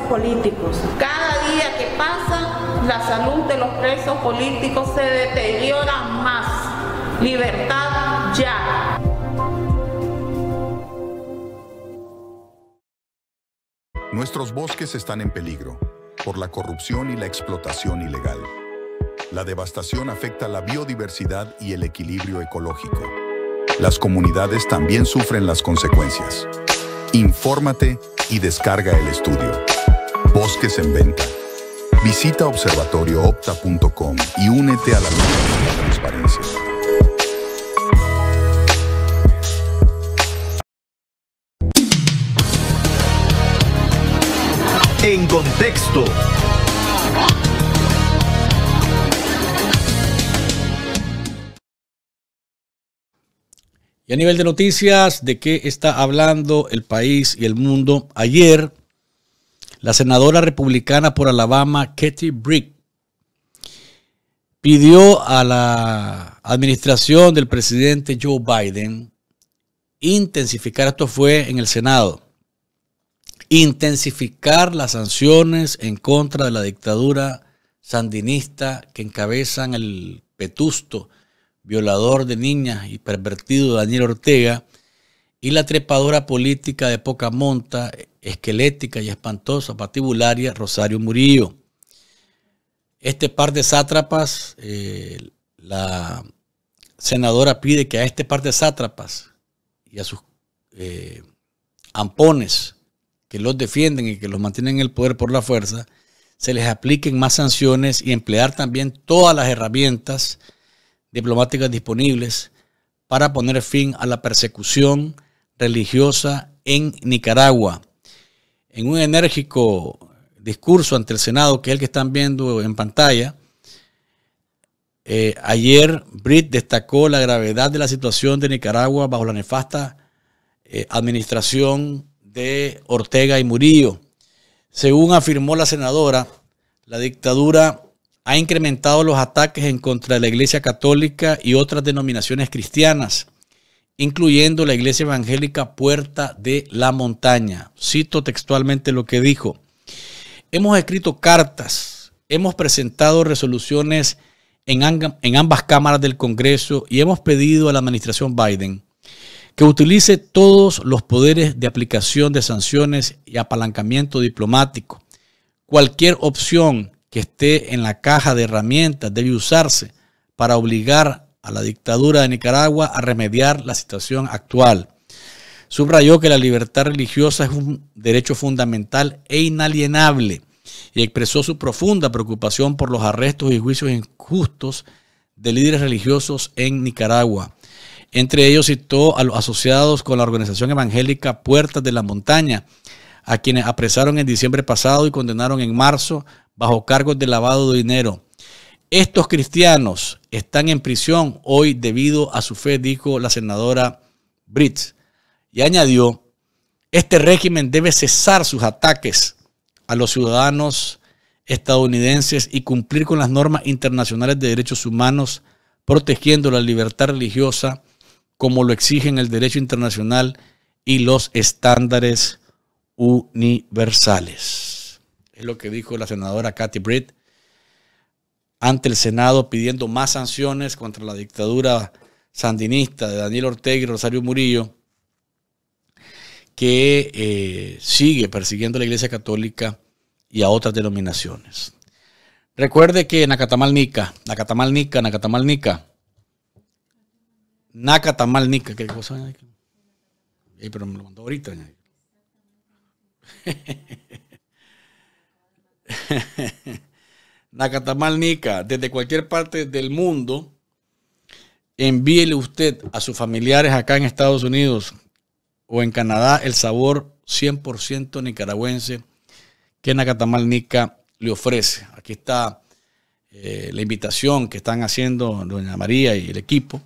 políticos. Cada día que pasa, la salud de los presos políticos se deteriora más. Libertad ya. Nuestros bosques están en peligro por la corrupción y la explotación ilegal. La devastación afecta la biodiversidad y el equilibrio ecológico. Las comunidades también sufren las consecuencias. Infórmate y descarga el estudio. Bosques en venta. Visita observatorioopta.com y únete a la lucha la transparencia. en contexto. Y a nivel de noticias, ¿de qué está hablando el país y el mundo? Ayer la senadora republicana por Alabama, Katie Brick, pidió a la administración del presidente Joe Biden intensificar, esto fue en el Senado, intensificar las sanciones en contra de la dictadura sandinista que encabezan el petusto violador de niñas y pervertido Daniel Ortega y la trepadora política de poca monta esquelética y espantosa, patibularia, Rosario Murillo. Este par de sátrapas, eh, la senadora pide que a este par de sátrapas y a sus eh, ampones que los defienden y que los mantienen en el poder por la fuerza, se les apliquen más sanciones y emplear también todas las herramientas diplomáticas disponibles para poner fin a la persecución religiosa en Nicaragua en un enérgico discurso ante el Senado, que es el que están viendo en pantalla, eh, ayer Brit destacó la gravedad de la situación de Nicaragua bajo la nefasta eh, administración de Ortega y Murillo. Según afirmó la senadora, la dictadura ha incrementado los ataques en contra de la Iglesia Católica y otras denominaciones cristianas incluyendo la Iglesia Evangélica Puerta de la Montaña. Cito textualmente lo que dijo. Hemos escrito cartas, hemos presentado resoluciones en, ambas cámaras del Congreso y hemos pedido a la administración Biden que utilice todos los poderes de aplicación de sanciones y apalancamiento diplomático. Cualquier opción que esté en la caja de herramientas debe usarse para obligar a la dictadura de Nicaragua a remediar la situación actual. Subrayó que la libertad religiosa es un derecho fundamental e inalienable y expresó su profunda preocupación por los arrestos y juicios injustos de líderes religiosos en Nicaragua. Entre ellos citó a los asociados con la organización evangélica Puertas de la Montaña, a quienes apresaron en diciembre pasado y condenaron en marzo bajo cargos de lavado de dinero, estos cristianos están en prisión hoy debido a su fe, dijo la senadora Brits. Y añadió, este régimen debe cesar sus ataques a los ciudadanos estadounidenses y cumplir con las normas internacionales de derechos humanos, protegiendo la libertad religiosa como lo exigen el derecho internacional y los estándares universales. Es lo que dijo la senadora Katy Britt ante el Senado pidiendo más sanciones contra la dictadura sandinista de Daniel Ortega y Rosario Murillo, que eh, sigue persiguiendo a la Iglesia Católica y a otras denominaciones. Recuerde que Nacatamalnica, Nacatamalnica, Nacatamal Nacatamalnica, ¿qué cosa? Ahí pero me lo mandó ahorita. Nacatamal Nica, desde cualquier parte del mundo, envíele usted a sus familiares acá en Estados Unidos o en Canadá el sabor 100% nicaragüense que Nacatamal Nica le ofrece. Aquí está eh, la invitación que están haciendo doña María y el equipo.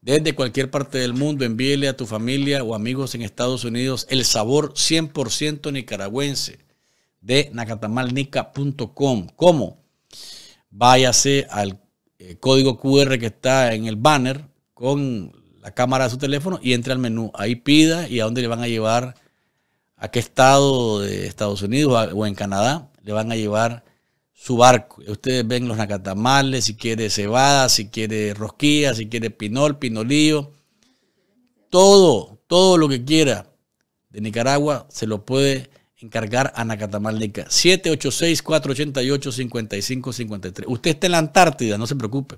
Desde cualquier parte del mundo, envíele a tu familia o amigos en Estados Unidos el sabor 100% nicaragüense de nacatamalnica.com. ¿Cómo? váyase al eh, código QR que está en el banner con la cámara de su teléfono y entre al menú. Ahí pida y a dónde le van a llevar, a qué estado de Estados Unidos o en Canadá le van a llevar su barco. Ustedes ven los nacatamales, si quiere cebada, si quiere rosquilla, si quiere pinol, pinolillo. Todo, todo lo que quiera de Nicaragua se lo puede encargar a Nacatamalnica. 786-488-5553. Usted está en la Antártida, no se preocupe.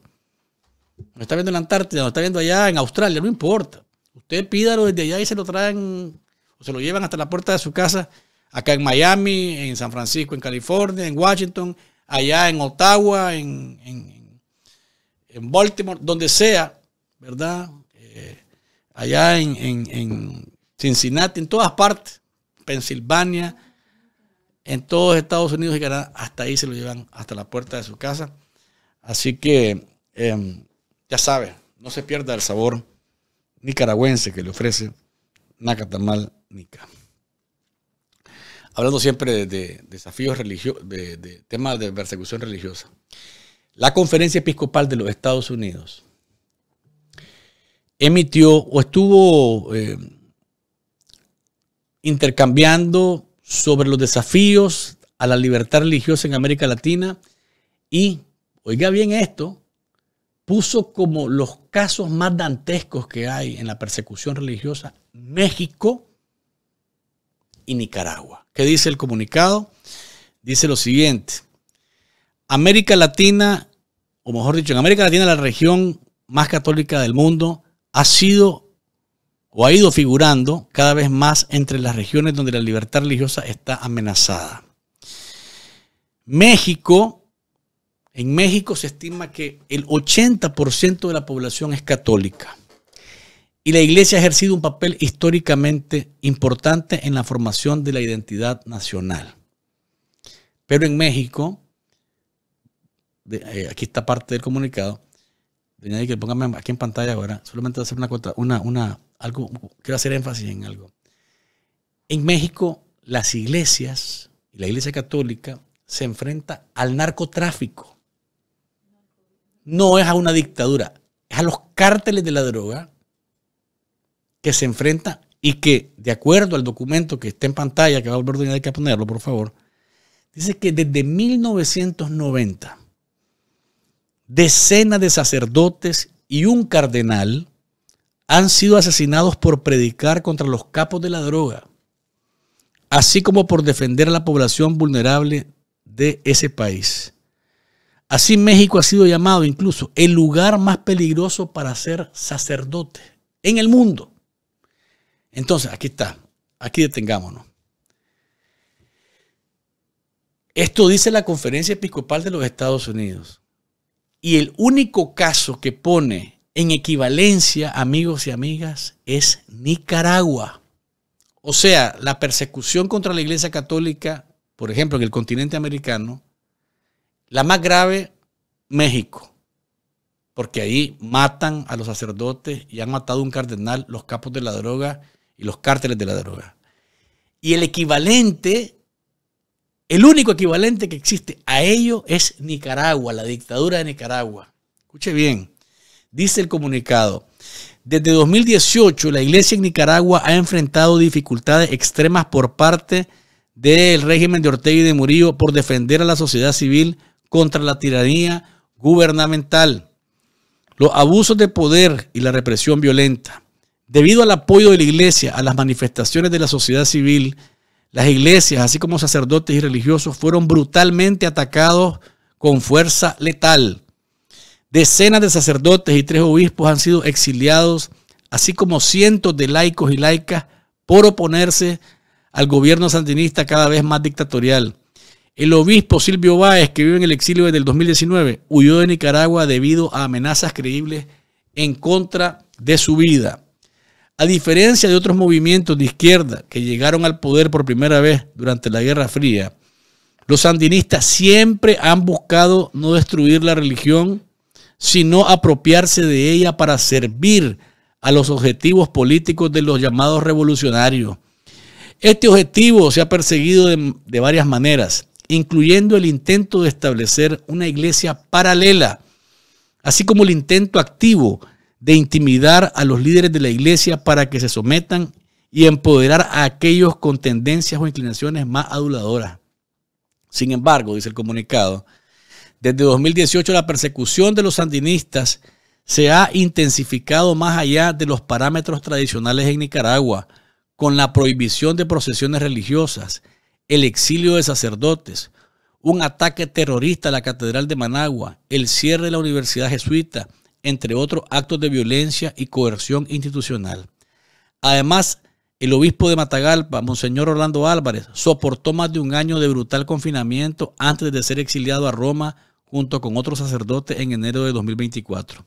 No está viendo en la Antártida, no está viendo allá en Australia, no importa. Usted pídalo desde allá y se lo traen o se lo llevan hasta la puerta de su casa, acá en Miami, en San Francisco, en California, en Washington, allá en Ottawa, en, Baltimore, donde sea, ¿verdad? Eh, allá en, en Cincinnati, en todas partes Pensilvania, en todos Estados Unidos y Canadá, hasta ahí se lo llevan, hasta la puerta de su casa. Así que em, ya sabe, no se pierda el sabor nicaragüense que le ofrece Nacatamal Nica. Hablando siempre de, desafíos religiosos, de, temas de persecución religiosa. La Conferencia Episcopal de los Estados Unidos emitió o estuvo em, intercambiando sobre los desafíos a la libertad religiosa en América Latina y, oiga bien esto, puso como los casos más dantescos que hay en la persecución religiosa México y Nicaragua. ¿Qué dice el comunicado? Dice lo siguiente. América Latina, o mejor dicho, en América Latina la región más católica del mundo ha sido o ha ido figurando cada vez más entre las regiones donde la libertad religiosa está amenazada. México, en México se estima que el 80% de la población es católica y la iglesia ha ejercido un papel históricamente importante en la formación de la identidad nacional. Pero en México, eh, aquí está parte del comunicado, Doña que póngame aquí en pantalla ahora. Solamente hacer una una, algo, quiero hacer énfasis en algo. En México, las iglesias y la iglesia católica se enfrenta al narcotráfico. No es a una dictadura, es a los cárteles de la droga que se enfrenta y que, de acuerdo al documento que está en pantalla, que va a volver a que ponerlo, por favor, dice que desde 1990 decenas de sacerdotes y un cardenal han sido asesinados por predicar contra los capos de la droga, así como por defender a la población vulnerable de ese país. Así México ha sido llamado incluso el lugar más peligroso para ser sacerdote en el mundo. Entonces, aquí está, aquí detengámonos. Esto dice la Conferencia Episcopal de los Estados Unidos. Y el único caso que pone en equivalencia, amigos y amigas, es Nicaragua. O sea, la persecución contra la Iglesia Católica, por ejemplo, en el continente americano, la más grave, México. Porque ahí matan a los sacerdotes y han matado a un cardenal, los capos de la droga y los cárteles de la droga. Y el equivalente el único equivalente que existe a ello es Nicaragua, la dictadura de Nicaragua. Escuche bien, dice el comunicado. Desde 2018, la iglesia en Nicaragua ha enfrentado dificultades extremas por parte del régimen de Ortega y de Murillo por defender a la sociedad civil contra la tiranía gubernamental, los abusos de poder y la represión violenta. Debido al apoyo de la iglesia a las manifestaciones de la sociedad civil, las iglesias, así como sacerdotes y religiosos, fueron brutalmente atacados con fuerza letal. Decenas de sacerdotes y tres obispos han sido exiliados, así como cientos de laicos y laicas por oponerse al gobierno sandinista cada vez más dictatorial. El obispo Silvio Báez, que vive en el exilio desde el 2019, huyó de Nicaragua debido a amenazas creíbles en contra de su vida. A diferencia de otros movimientos de izquierda que llegaron al poder por primera vez durante la Guerra Fría, los sandinistas siempre han buscado no destruir la religión, sino apropiarse de ella para servir a los objetivos políticos de los llamados revolucionarios. Este objetivo se ha perseguido de, de varias maneras, incluyendo el intento de establecer una iglesia paralela, así como el intento activo de intimidar a los líderes de la iglesia para que se sometan y empoderar a aquellos con tendencias o inclinaciones más aduladoras. Sin embargo, dice el comunicado, desde 2018 la persecución de los sandinistas se ha intensificado más allá de los parámetros tradicionales en Nicaragua, con la prohibición de procesiones religiosas, el exilio de sacerdotes, un ataque terrorista a la Catedral de Managua, el cierre de la Universidad Jesuita, entre otros actos de violencia y coerción institucional. Además, el obispo de Matagalpa, Monseñor Orlando Álvarez, soportó más de un año de brutal confinamiento antes de ser exiliado a Roma junto con otros sacerdotes en enero de 2024.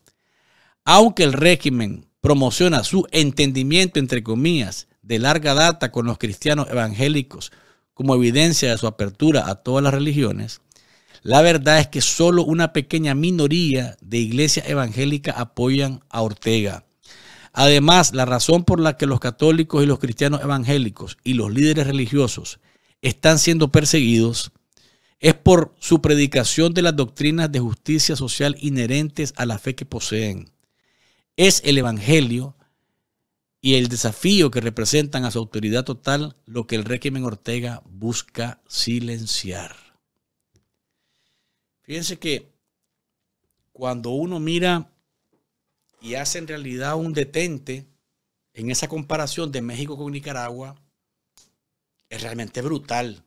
Aunque el régimen promociona su entendimiento, entre comillas, de larga data con los cristianos evangélicos como evidencia de su apertura a todas las religiones, la verdad es que solo una pequeña minoría de iglesias evangélicas apoyan a Ortega. Además, la razón por la que los católicos y los cristianos evangélicos y los líderes religiosos están siendo perseguidos es por su predicación de las doctrinas de justicia social inherentes a la fe que poseen. Es el Evangelio y el desafío que representan a su autoridad total lo que el régimen Ortega busca silenciar. Fíjense que cuando uno mira y hace en realidad un detente en esa comparación de México con Nicaragua, es realmente brutal.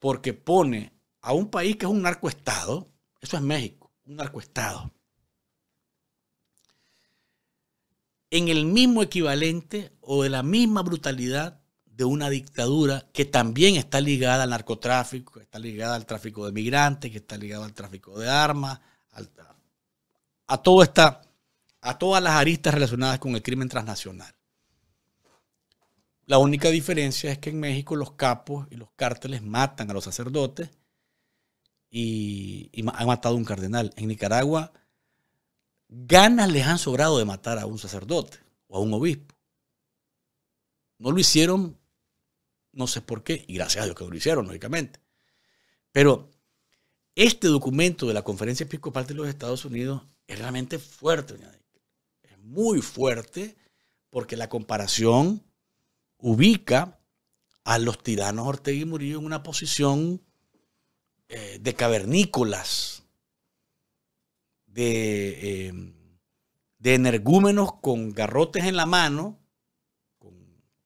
Porque pone a un país que es un narcoestado, eso es México, un narcoestado, en el mismo equivalente o de la misma brutalidad de una dictadura que también está ligada al narcotráfico, que está ligada al tráfico de migrantes, que está ligada al tráfico de armas, a, todo esta, a todas las aristas relacionadas con el crimen transnacional. La única diferencia es que en México los capos y los cárteles matan a los sacerdotes y, y han matado a un cardenal. En Nicaragua, ganas les han sobrado de matar a un sacerdote o a un obispo. No lo hicieron no sé por qué, y gracias a Dios que lo hicieron, lógicamente. Pero este documento de la Conferencia Episcopal de los Estados Unidos es realmente fuerte, es muy fuerte porque la comparación ubica a los tiranos Ortega y Murillo en una posición eh, de cavernícolas, de, eh, de energúmenos con garrotes en la mano,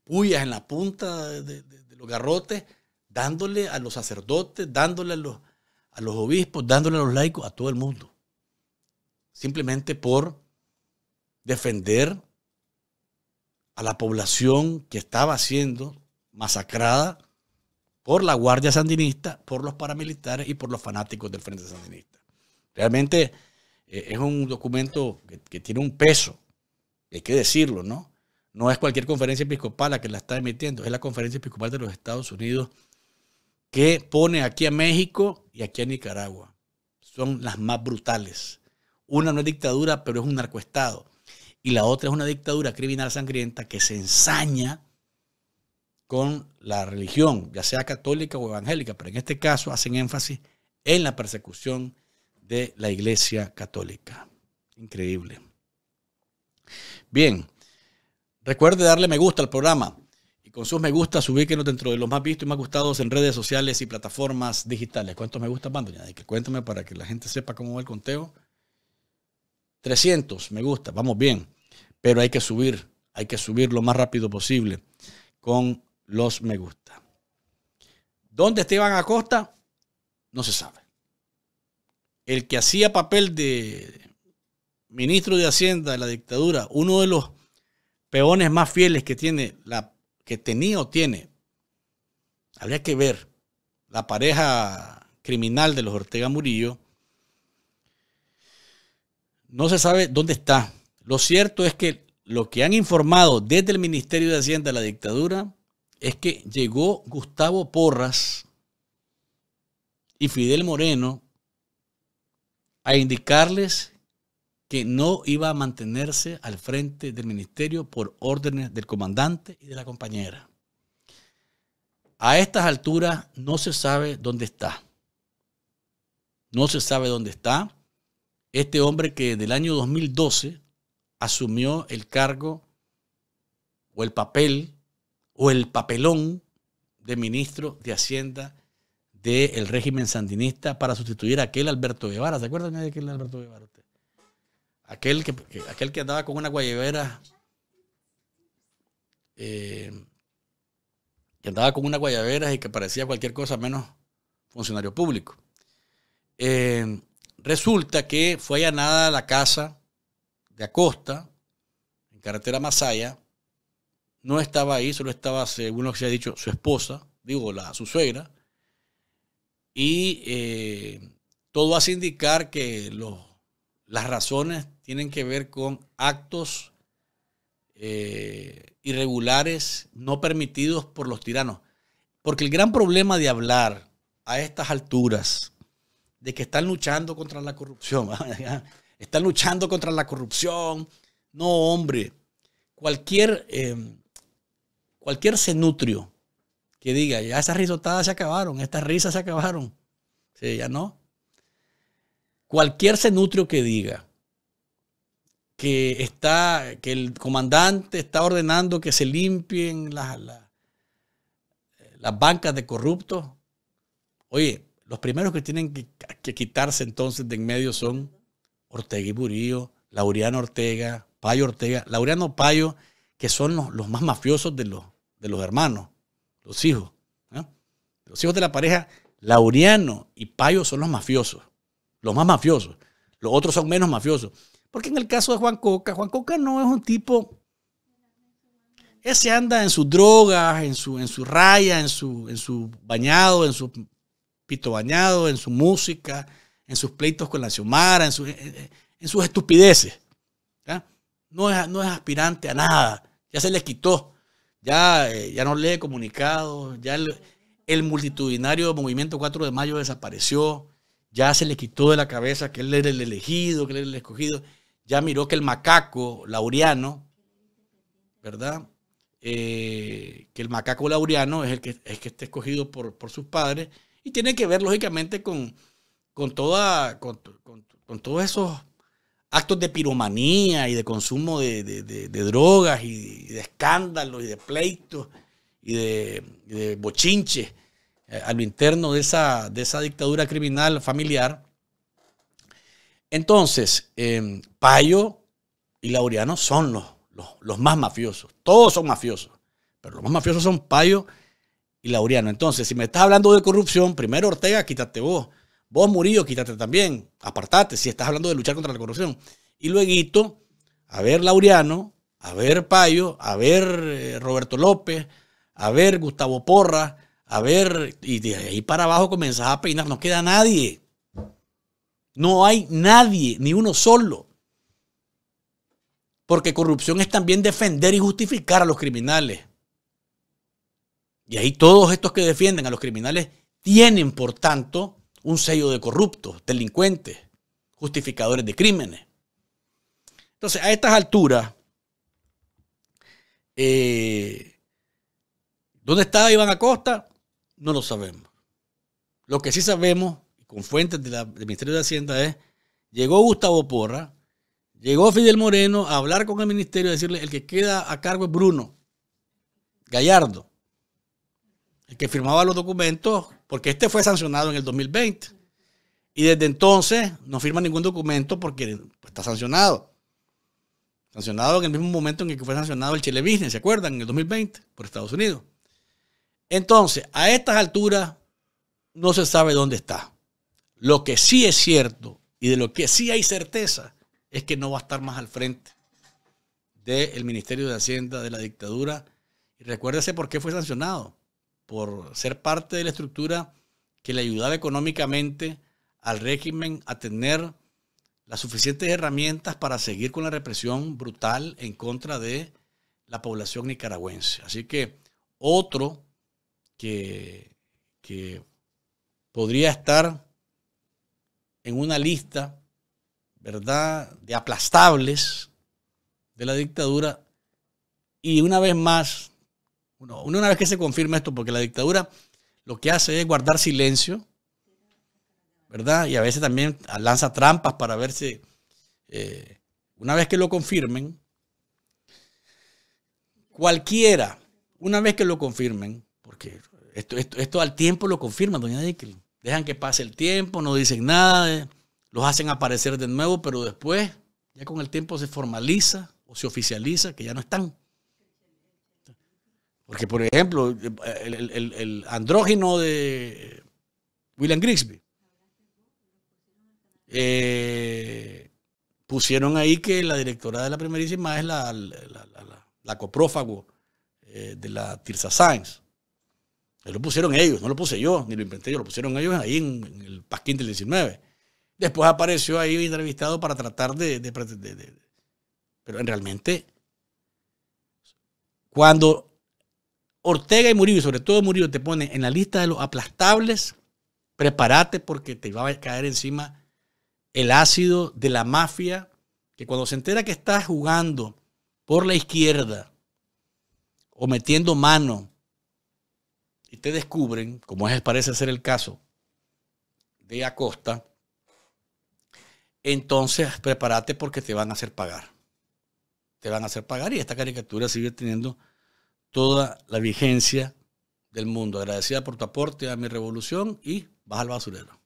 puyas en la punta de, los garrotes, dándole a los sacerdotes, dándole a los, a los obispos, dándole a los laicos, a todo el mundo. Simplemente por defender a la población que estaba siendo masacrada por la Guardia Sandinista, por los paramilitares y por los fanáticos del Frente Sandinista. Realmente eh, es un documento que, que, tiene un peso, hay que decirlo, ¿no? No es cualquier conferencia episcopal la que la está emitiendo, es la conferencia episcopal de los Estados Unidos que pone aquí a México y aquí a Nicaragua. Son las más brutales. Una no es dictadura, pero es un narcoestado. Y la otra es una dictadura criminal sangrienta que se ensaña con la religión, ya sea católica o evangélica, pero en este caso hacen énfasis en la persecución de la Iglesia Católica. Increíble. Bien, Recuerde darle me gusta al programa y con sus me gustas ubíquenos dentro de los más vistos y más gustados en redes sociales y plataformas digitales. ¿Cuántos me gusta van, que Cuéntame para que la gente sepa cómo va el conteo. 300 me gusta, vamos bien, pero hay que subir, hay que subir lo más rápido posible con los me gusta. ¿Dónde Esteban Acosta? No se sabe. El que hacía papel de ministro de Hacienda de la dictadura, uno de los peones más fieles que tiene la que tenía o tiene. Habría que ver la pareja criminal de los Ortega Murillo. No se sabe dónde está. Lo cierto es que lo que han informado desde el Ministerio de Hacienda de la dictadura es que llegó Gustavo Porras y Fidel Moreno a indicarles que no iba a mantenerse al frente del ministerio por órdenes del comandante y de la compañera. A estas alturas no se sabe dónde está. No se sabe dónde está este hombre que del año 2012 asumió el cargo o el papel o el papelón de ministro de Hacienda del régimen sandinista para sustituir a aquel Alberto Guevara. ¿Se acuerdan de aquel Alberto Guevara? Aquel que, aquel que andaba con una guayabera. Eh, que andaba con una guayabera y que parecía cualquier cosa menos funcionario público. Eh, resulta que fue allanada la casa de Acosta, en carretera Masaya. No estaba ahí, solo estaba, según lo que se ha dicho, su esposa, digo, la, su suegra. Y eh, todo hace indicar que los las razones tienen que ver con actos eh, irregulares no permitidos por los tiranos. Porque el gran problema de hablar a estas alturas de que están luchando contra la corrupción, están luchando contra la corrupción, no hombre, cualquier, em, cualquier cenutrio que diga, ya esas risotadas se acabaron, estas risas se acabaron, sí, ya no, Cualquier cenutrio que diga que, está, que el comandante está ordenando que se limpien las, las, bancas de corruptos, oye, los primeros que tienen que, quitarse entonces de en medio son Ortega y Burillo, Laureano Ortega, Payo Ortega, Laureano Payo, que son los, más mafiosos de los, de los hermanos, los hijos. Los hijos de la pareja, Laureano y Payo son los mafiosos los más mafiosos. Los otros son menos mafiosos. Porque en el caso de Juan Coca, Juan Coca no es un tipo... Ese anda en sus drogas, en su, en su raya, en su, en su bañado, en su pito bañado, en su música, en sus pleitos con la Xiomara, en, sus estupideces. No, es, no es aspirante a nada. Ya se le quitó. Ya, eh, ya no lee comunicados. Ya el, el multitudinario movimiento 4 de mayo desapareció ya se le quitó de la cabeza que él era el elegido, que él era el escogido, ya miró que el macaco lauriano, ¿verdad? Eh, que el macaco lauriano es el que, es que está escogido por, sus padres y tiene que ver lógicamente con, toda, con, todos esos actos de piromanía y de consumo de, drogas y, de escándalos y de pleitos y de, y de bochinches eh, a lo interno de esa, de esa dictadura criminal familiar. Entonces, em, Payo y Laureano son los, los, más mafiosos. Todos son mafiosos, pero los más mafiosos son Payo y Laureano. Entonces, si me estás hablando de corrupción, primero Ortega, quítate vos. Vos, Murillo, quítate también. Apartate si estás hablando de luchar contra la corrupción. Y luego, a ver Laureano, a ver Payo, a ver eh, Roberto López, a ver Gustavo Porra, a ver, y de ahí para abajo comenzás a peinar. No queda nadie. No hay nadie, ni uno solo. Porque corrupción es también defender y justificar a los criminales. Y ahí todos estos que defienden a los criminales tienen, por tanto, un sello de corruptos, delincuentes, justificadores de crímenes. Entonces, a estas alturas, eh, ¿dónde estaba Iván Acosta? No lo sabemos. Lo que sí sabemos, con fuentes del Ministerio de Hacienda, es, llegó Gustavo Porra, llegó Fidel Moreno a hablar con el Ministerio y decirle, el que queda a cargo es Bruno Gallardo, el que firmaba los documentos, porque este fue sancionado en el 2020. Y desde entonces no firma ningún documento porque pues, está sancionado. Sancionado en el mismo momento en el que fue sancionado el Chile Business, ¿se acuerdan? En el 2020, por Estados Unidos. Entonces, a estas alturas no se sabe dónde está. Lo que sí es cierto y de lo que sí hay certeza es que no va a estar más al frente del Ministerio de Hacienda de la dictadura. Y recuérdese por qué fue sancionado, por ser parte de la estructura que le ayudaba económicamente al régimen a tener las suficientes herramientas para seguir con la represión brutal en contra de la población nicaragüense. Así que otro que, podría estar en una lista, ¿verdad?, de aplastables de la dictadura. Y una vez más, una vez que se confirma esto, porque la dictadura lo que hace es guardar silencio, ¿verdad? Y a veces también lanza trampas para ver si eh, una vez que lo confirmen, cualquiera, una vez que lo confirmen, porque esto, al tiempo lo confirma, doña Dickel. Dejan que pase el tiempo, no dicen nada, eh, los hacen aparecer de nuevo, pero después, ya con el tiempo se formaliza o se oficializa que ya no están. Porque, por ejemplo, el, andrógeno de William Grigsby. Eh, pusieron ahí que la directora de la primerísima es la, coprófago eh, de la Tirsa Sainz lo pusieron ellos, no lo puse yo, ni lo inventé yo, lo pusieron ellos ahí en, el Pasquín del 19. Después apareció ahí entrevistado para tratar de, de, de, de Pero realmente, cuando Ortega y Murillo, y sobre todo Murillo, te ponen en la lista de los aplastables, prepárate porque te va a caer encima el ácido de la mafia, que cuando se entera que estás jugando por la izquierda o metiendo mano y te descubren, como es, parece ser el caso de Acosta, entonces prepárate porque te van a hacer pagar. Te van a hacer pagar y esta caricatura sigue teniendo toda la vigencia del mundo. Agradecida por tu aporte a mi revolución y vas al basurero.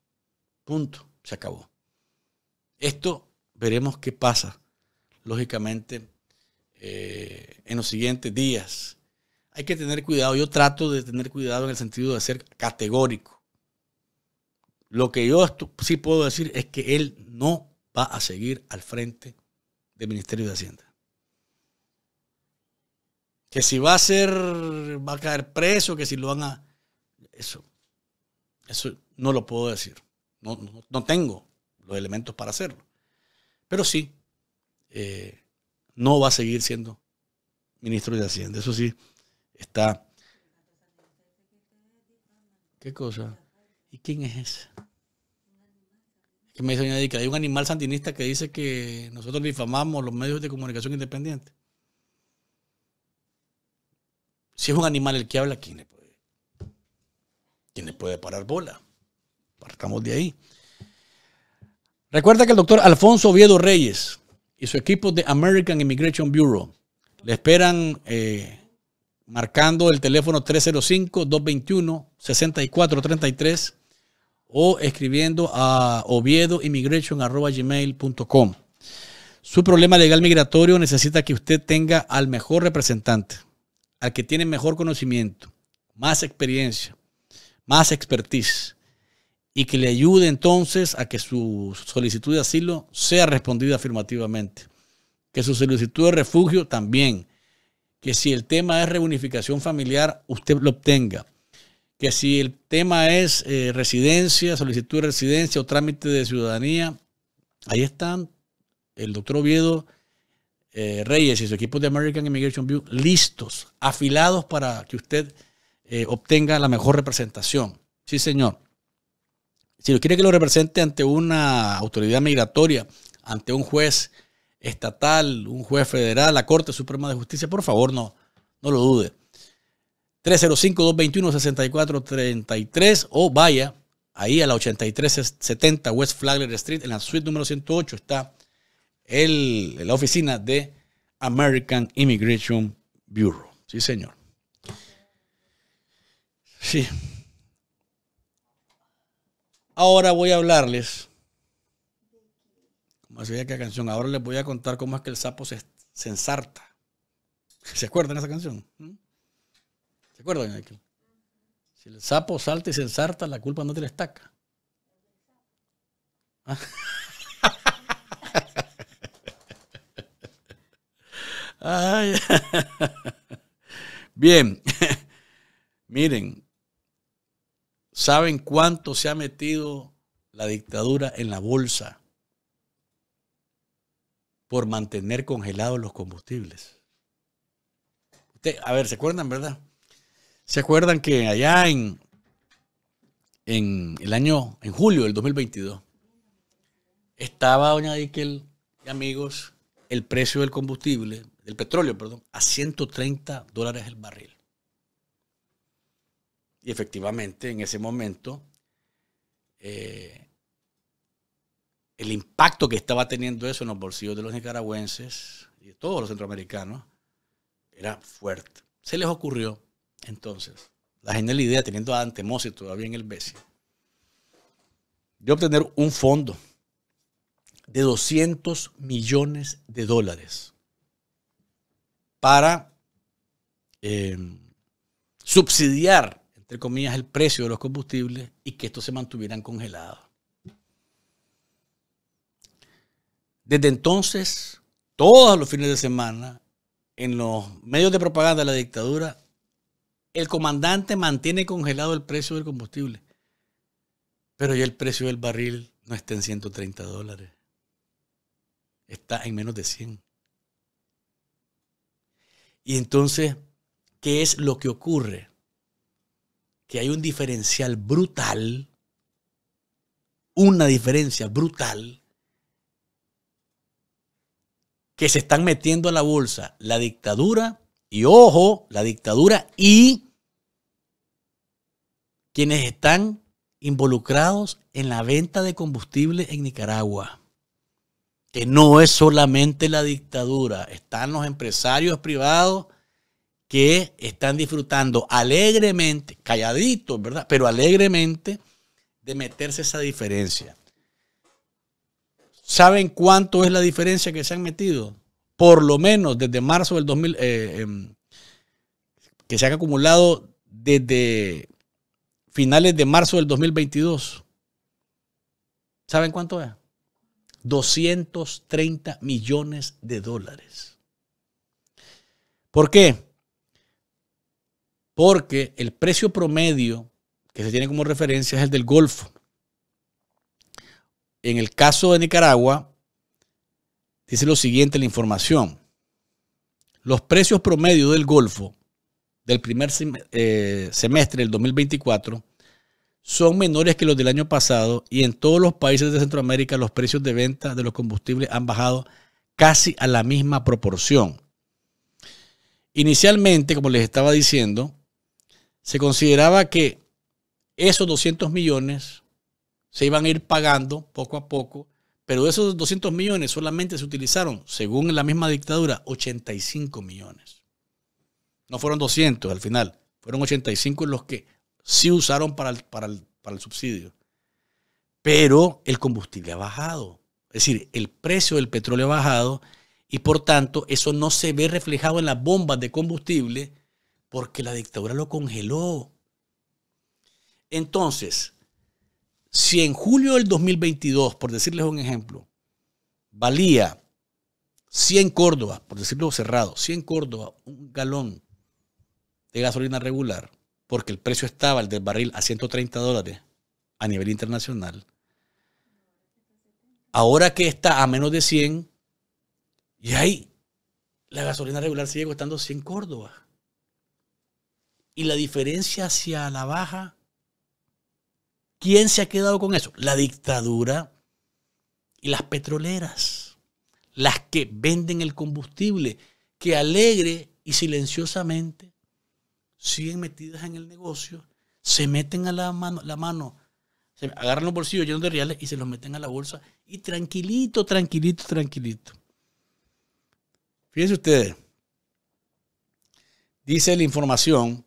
Punto. Se acabó. Esto veremos qué pasa, lógicamente, eh, en los siguientes días hay que tener cuidado. Yo trato de tener cuidado en el sentido de ser categórico. Lo que yo sí puedo decir es que él no va a seguir al frente del Ministerio de Hacienda. Que si va a ser, va a caer preso, que si lo van a... Eso, eso no lo puedo decir. No, no, tengo los elementos para hacerlo. Pero sí, eh, no va a seguir siendo ministro de Hacienda. Eso sí, está... ¿Qué cosa? ¿Y quién es ese? Que me dice que hay un animal sandinista que dice que nosotros difamamos los medios de comunicación independientes. Si es un animal el que habla, ¿quién le puede, quién puede parar bola? Partamos de ahí. Recuerda que el doctor Alfonso Oviedo Reyes y su equipo de American Immigration Bureau le esperan eh, marcando el teléfono 305-221-6433 o escribiendo a oviedoimmigration.com. Su problema legal migratorio necesita que usted tenga al mejor representante, al que tiene mejor conocimiento, más experiencia, más expertise, y que le ayude entonces a que su solicitud de asilo sea respondida afirmativamente, que su solicitud de refugio también, que si el tema es reunificación familiar, usted lo obtenga. Que si el tema es eh, residencia, solicitud de residencia o trámite de ciudadanía, ahí están el doctor Oviedo eh, Reyes y su equipo de American Immigration View listos, afilados para que usted eh, obtenga la mejor representación. Sí, señor. Si lo quiere que lo represente ante una autoridad migratoria, ante un juez, estatal, un juez federal, la Corte Suprema de Justicia, por favor, no, no lo dude. 305-221-6433 o vaya ahí a la 8370 West Flagler Street, en la suite número 108 está el, la oficina de American Immigration Bureau. Sí, señor. Sí. Ahora voy a hablarles que canción. Ahora les voy a contar cómo es que el sapo se, ensarta. ¿Se acuerdan de esa canción? ¿Mm? ¿Se acuerdan, Si el sapo salta y se ensarta, la culpa no te la estaca. Ah. Bien, miren, ¿saben cuánto se ha metido la dictadura en la bolsa? por mantener congelados los combustibles. a ver, ¿se acuerdan, verdad? ¿Se acuerdan que allá en, en el año, en julio del 2022, estaba doña Dickel y amigos el precio del combustible, del petróleo, perdón, a 130 dólares el barril. Y efectivamente, en ese momento, eh, el impacto que estaba teniendo eso en los bolsillos de los nicaragüenses y de todos los centroamericanos era fuerte. Se les ocurrió entonces la genial idea, teniendo a Dante Mossi todavía en el BESI, de obtener un fondo de 200 millones de dólares para eh, subsidiar, entre comillas, el precio de los combustibles y que estos se mantuvieran congelados. Desde entonces, todos los fines de semana, en los medios de propaganda de la dictadura, el comandante mantiene congelado el precio del combustible. Pero ya el precio del barril no está en 130 dólares. Está en menos de 100. Y entonces, ¿qué es lo que ocurre? Que hay un diferencial brutal, una diferencia brutal que se están metiendo a la bolsa la dictadura y ojo, la dictadura y quienes están involucrados en la venta de combustible en Nicaragua. Que no es solamente la dictadura, están los empresarios privados que están disfrutando alegremente, calladitos, ¿verdad? Pero alegremente de meterse esa diferencia. ¿Saben cuánto es la diferencia que se han metido? Por lo menos desde marzo del 2000, eh, em, que se han acumulado desde finales de marzo del 2022. ¿Saben cuánto es? 230 millones de dólares. ¿Por qué? Porque el precio promedio que se tiene como referencia es el del Golfo, en el caso de Nicaragua, dice lo siguiente la información. Los precios promedio del Golfo del primer eh, semestre del 2024 son menores que los del año pasado y en todos los países de Centroamérica los precios de venta de los combustibles han bajado casi a la misma proporción. Inicialmente, como les estaba diciendo, se consideraba que esos 200 millones se iban a ir pagando poco a poco, pero de esos 200 millones solamente se utilizaron, según la misma dictadura, 85 millones. No fueron 200 al final, fueron 85 los que sí usaron para el, para para el subsidio. Pero el combustible ha bajado, es decir, el precio del petróleo ha bajado y por tanto eso no se ve reflejado en las bombas de combustible porque la dictadura lo congeló. Entonces, si en julio del 2022, por decirles un ejemplo, valía 100 Córdoba, por decirlo cerrado, 100 Córdoba, un galón de gasolina regular, porque el precio estaba, el del barril, a 130 dólares a nivel internacional, ahora que está a menos de 100, y ahí la gasolina regular sigue costando 100 Córdoba. Y la diferencia hacia la baja ¿Quién se ha quedado con eso? La dictadura y las petroleras, las que venden el combustible, que alegre y silenciosamente siguen metidas en el negocio, se meten a la mano, la mano se agarran los bolsillos llenos de reales y se los meten a la bolsa y tranquilito, tranquilito, tranquilito. Fíjense ustedes, dice la información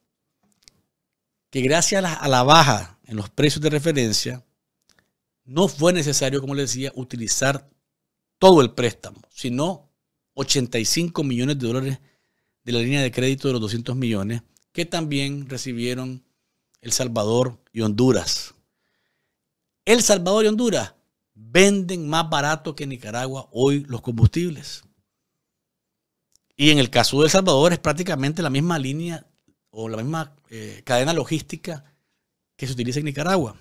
que gracias a la, a la baja en los precios de referencia, no fue necesario, como les decía, utilizar todo el préstamo, sino 85 millones de dólares de la línea de crédito de los 200 millones que también recibieron El Salvador y Honduras. El Salvador y Honduras venden más barato que Nicaragua hoy los combustibles. Y en el caso de El Salvador es prácticamente la misma línea o la misma eh, cadena logística que se utiliza en Nicaragua.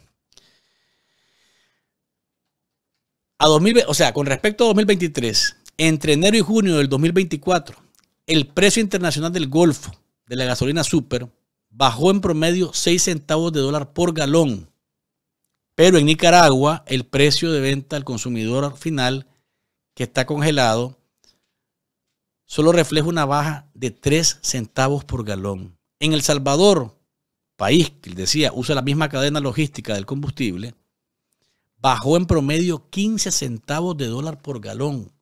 A o sea, con respecto a 2023, entre enero y junio del 2024, el precio internacional del Golfo de la gasolina super bajó en promedio 6 centavos de dólar por galón. Pero en Nicaragua, el precio de venta al consumidor final, que está congelado, solo refleja una baja de 3 centavos por galón. En El Salvador, país que decía usa la misma cadena logística del combustible, bajó en promedio 15 centavos de dólar por galón.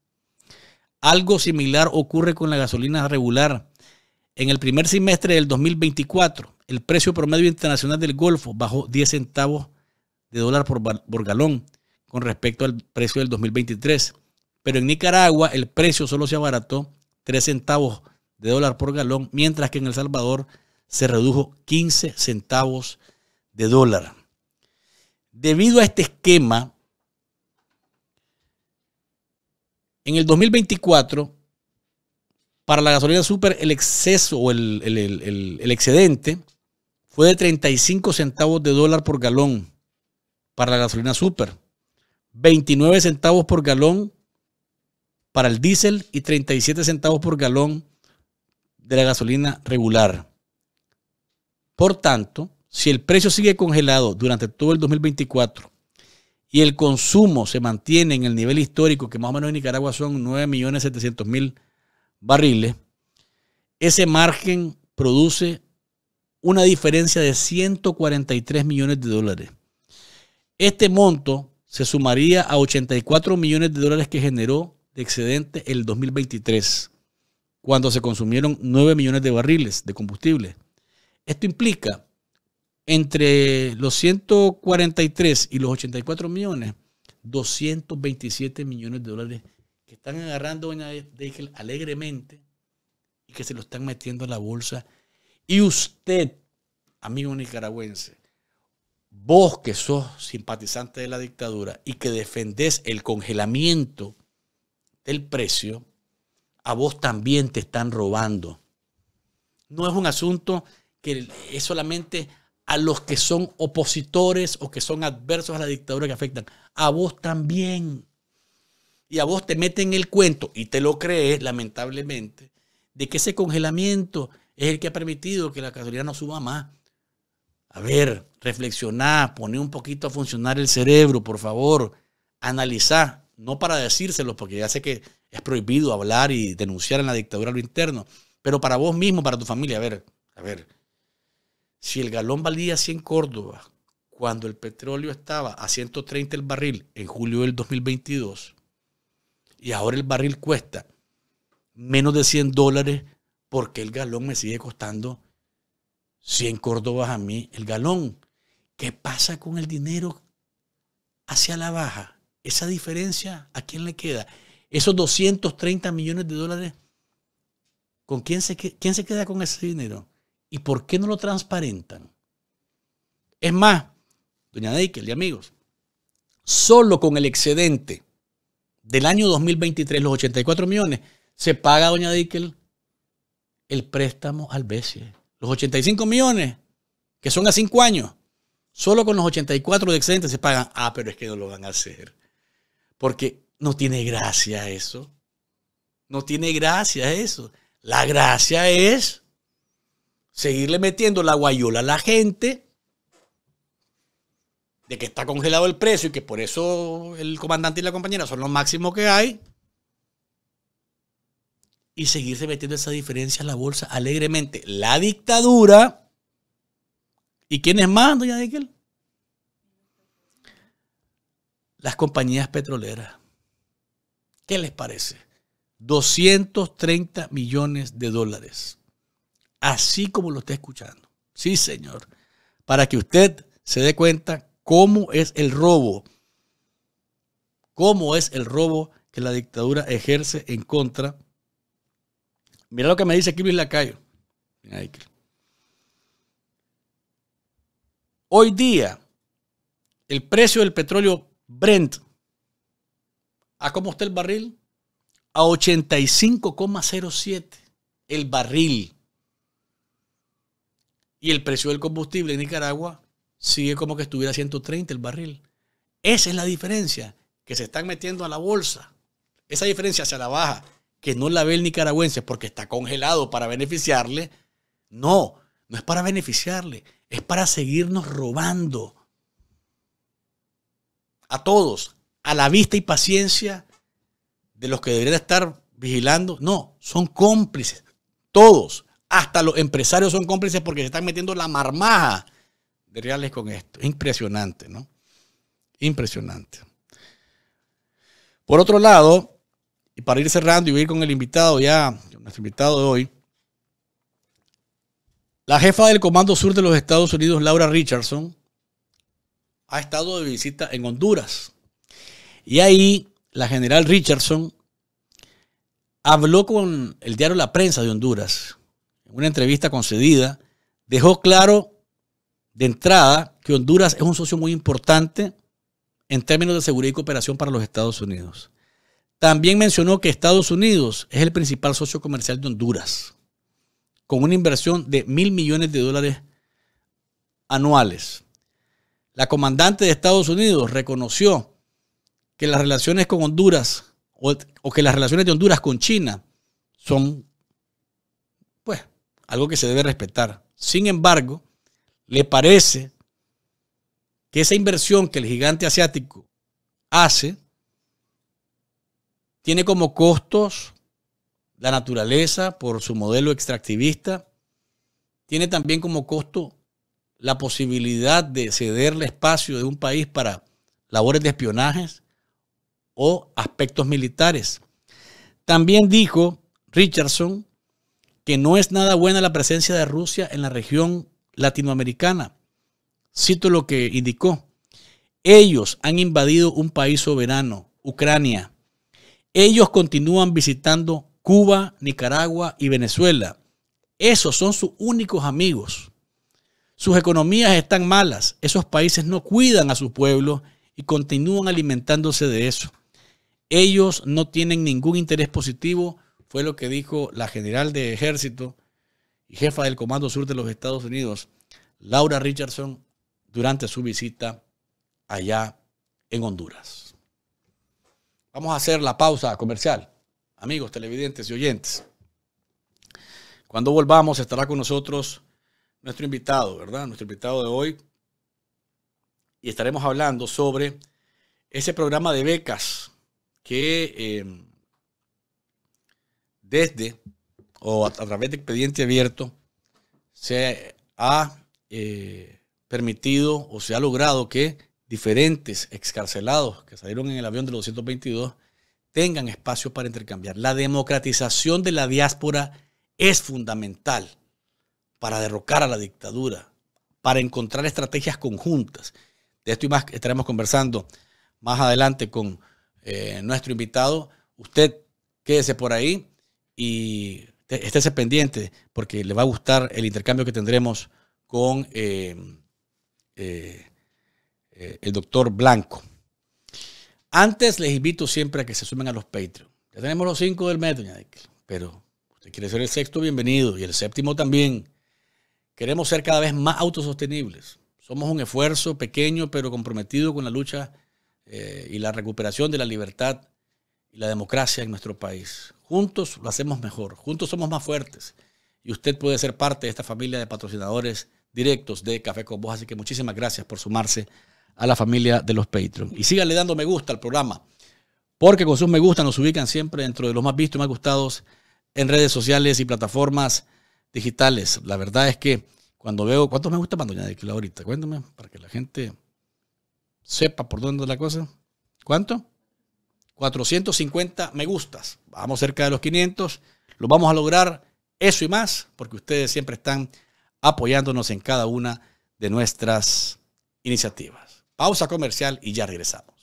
Algo similar ocurre con la gasolina regular. En el primer semestre del 2024, el precio promedio internacional del Golfo bajó 10 centavos de dólar por, galón con respecto al precio del 2023. Pero en Nicaragua el precio solo se abarató 3 centavos de dólar por galón, mientras que en El Salvador se redujo 15 centavos de dólar. Debido a este esquema, en el 2024, para la gasolina super, el exceso o el, excedente fue de 35 centavos de dólar por galón para la gasolina super, 29 centavos por galón para el diésel y 37 centavos por galón de la gasolina regular. Por tanto, si el precio sigue congelado durante todo el 2024 y el consumo se mantiene en el nivel histórico, que más o menos en Nicaragua son 9.700.000 barriles, ese margen produce una diferencia de 143 millones de dólares. Este monto se sumaría a 84 millones de dólares que generó de excedente el 2023, cuando se consumieron 9 millones de barriles de combustible. Esto implica entre los 143 y los 84 millones, 227 millones de dólares que están agarrando doña alegremente y que se lo están metiendo a la bolsa. Y usted, amigo nicaragüense, vos que sos simpatizante de la dictadura y que defendés el congelamiento del precio, a vos también te están robando. No es un asunto que es solamente a los que son opositores o que son adversos a la dictadura que afectan. A vos también. Y a vos te meten el cuento y te lo crees, lamentablemente, de que ese congelamiento es el que ha permitido que la casualidad no suba más. A ver, reflexioná, poné un poquito a funcionar el cerebro, por favor. Analizá, no para decírselo, porque ya sé que es prohibido hablar y denunciar en la dictadura lo interno, pero para vos mismo, para tu familia, a ver, a ver si el galón valía 100 Córdoba cuando el petróleo estaba a 130 el barril en julio del 2022 y ahora el barril cuesta menos de 100 dólares, porque el galón me sigue costando 100 Córdobas a mí el galón? ¿Qué pasa con el dinero hacia la baja? Esa diferencia, ¿a quién le queda? Esos 230 millones de dólares, ¿con quién se, quién se queda con ese dinero? ¿Y por qué no lo transparentan? Es más, doña Deikel y amigos, solo con el excedente del año 2023, los 84 millones, se paga, doña Deikel, el préstamo al BCE. Los 85 millones, que son a cinco años, solo con los 84 de excedente se pagan. Ah, pero es que no lo van a hacer. Porque no tiene gracia eso. No tiene gracia eso. La gracia es seguirle metiendo la guayola a la gente de que está congelado el precio y que por eso el comandante y la compañera son los máximos que hay. Y seguirse metiendo esa diferencia a la bolsa alegremente. La dictadura. ¿Y quién es más, doña qué Las compañías petroleras. ¿Qué les parece? 230 millones de dólares así como lo está escuchando. Sí, señor. Para que usted se dé cuenta cómo es el robo. Cómo es el robo que la dictadura ejerce en contra. Mira lo que me dice aquí Luis Lacayo. Hoy día, el precio del petróleo Brent, ¿a cómo está el barril? A 85,07 el barril y el precio del combustible en Nicaragua sigue como que estuviera 130 el barril. Esa es la diferencia que se están metiendo a la bolsa. Esa diferencia hacia la baja, que no la ve el nicaragüense porque está congelado para beneficiarle, no, no es para beneficiarle, es para seguirnos robando. A todos, a la vista y paciencia de los que deberían estar vigilando, no, son cómplices, todos. Hasta los empresarios son cómplices porque se están metiendo la marmaja de reales con esto. Impresionante, ¿no? Impresionante. Por otro lado, y para ir cerrando y ir con el invitado ya, nuestro invitado de hoy, la jefa del Comando Sur de los Estados Unidos, Laura Richardson, ha estado de visita en Honduras. Y ahí la general Richardson habló con el diario La Prensa de Honduras en una entrevista concedida, dejó claro de entrada que Honduras es un socio muy importante en términos de seguridad y cooperación para los Estados Unidos. También mencionó que Estados Unidos es el principal socio comercial de Honduras, con una inversión de mil millones de dólares anuales. La comandante de Estados Unidos reconoció que las relaciones con Honduras o, que las relaciones de Honduras con China son algo que se debe respetar. Sin embargo, le parece que esa inversión que el gigante asiático hace tiene como costos la naturaleza por su modelo extractivista, tiene también como costo la posibilidad de cederle espacio de un país para labores de espionajes o aspectos militares. También dijo Richardson que no es nada buena la presencia de Rusia en la región latinoamericana. Cito lo que indicó. Ellos han invadido un país soberano, Ucrania. Ellos continúan visitando Cuba, Nicaragua y Venezuela. Esos son sus únicos amigos. Sus economías están malas. Esos países no cuidan a su pueblo y continúan alimentándose de eso. Ellos no tienen ningún interés positivo fue lo que dijo la general de ejército y jefa del Comando Sur de los Estados Unidos, Laura Richardson, durante su visita allá en Honduras. Vamos a hacer la pausa comercial, amigos televidentes y oyentes. Cuando volvamos estará con nosotros nuestro invitado, ¿verdad? Nuestro invitado de hoy. Y estaremos hablando sobre ese programa de becas que eh, desde o a, través de expediente abierto se ha eh, permitido o se ha logrado que diferentes excarcelados que salieron en el avión de los 222 tengan espacio para intercambiar. La democratización de la diáspora es fundamental para derrocar a la dictadura, para encontrar estrategias conjuntas. De esto y más estaremos conversando más adelante con eh, nuestro invitado. Usted quédese por ahí y estése pendiente porque le va a gustar el intercambio que tendremos con eh, eh, eh, el doctor Blanco. Antes les invito siempre a que se sumen a los Patreon. Ya tenemos los cinco del mes, doña pero usted quiere ser el sexto, bienvenido, y el séptimo también. Queremos ser cada vez más autosostenibles. Somos un esfuerzo pequeño pero comprometido con la lucha y la recuperación de la libertad la democracia en nuestro país. Juntos lo hacemos mejor, juntos somos más fuertes y usted puede ser parte de esta familia de patrocinadores directos de Café con Vos. Así que muchísimas gracias por sumarse a la familia de los Patreon. Y síganle dando me gusta al programa, porque con sus me gusta nos ubican siempre dentro de los más vistos y más gustados en redes sociales y plataformas digitales. La verdad es que cuando veo, ¿cuántos me gusta mando de ahorita? Cuéntame, para que la gente sepa por dónde es la cosa. ¿Cuánto? 450 me gustas. Vamos cerca de los 500. Lo vamos a lograr eso y más porque ustedes siempre están apoyándonos en cada una de nuestras iniciativas. Pausa comercial y ya regresamos.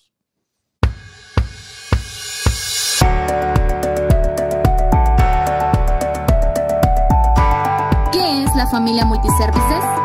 ¿Qué es la familia Multiservices?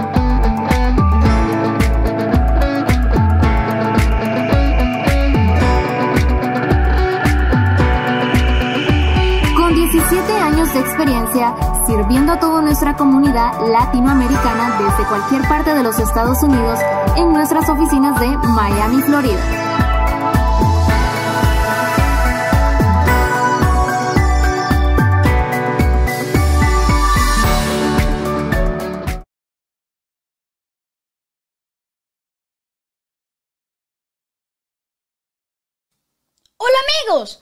17 años de experiencia sirviendo a toda nuestra comunidad latinoamericana desde cualquier parte de los Estados Unidos en nuestras oficinas de Miami, Florida. Hola amigos,